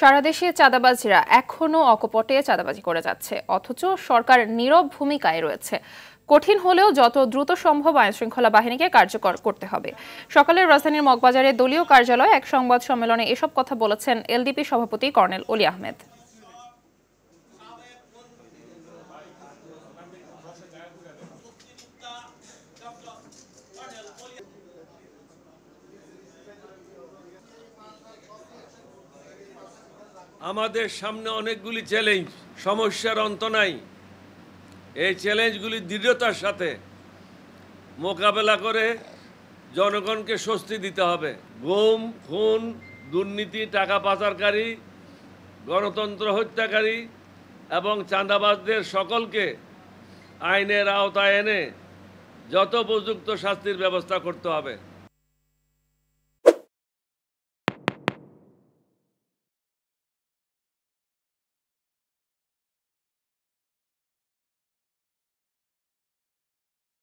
সারা দেশে চাঁদাবাজিরা এখনও অকপটে চাঁদাবাজি করে যাচ্ছে অথচ সরকার নীরব ভূমিকায় রয়েছে কঠিন হলেও যত দ্রুত সম্ভব শৃঙ্খলা বাহিনীকে কার্যকর করতে হবে সকালে রাজধানীর মগবাজারে দলীয় কার্যালয়ে এক সংবাদ সম্মেলনে এসব কথা বলেছেন এলডিপি সভাপতি কর্নেল অলি আহমেদ আমাদের সামনে অনেকগুলি চ্যালেঞ্জ সমস্যার অন্ত নাই এই চ্যালেঞ্জগুলি দৃঢ়তার সাথে মোকাবেলা করে জনগণকে স্বস্তি দিতে হবে গোম খুন দুর্নীতি টাকা পাচারকারী গণতন্ত্র হত্যাকারী এবং চাঁদাবাজদের সকলকে আইনের আওতায় এনে যত উপযুক্ত শাস্তির ব্যবস্থা করতে হবে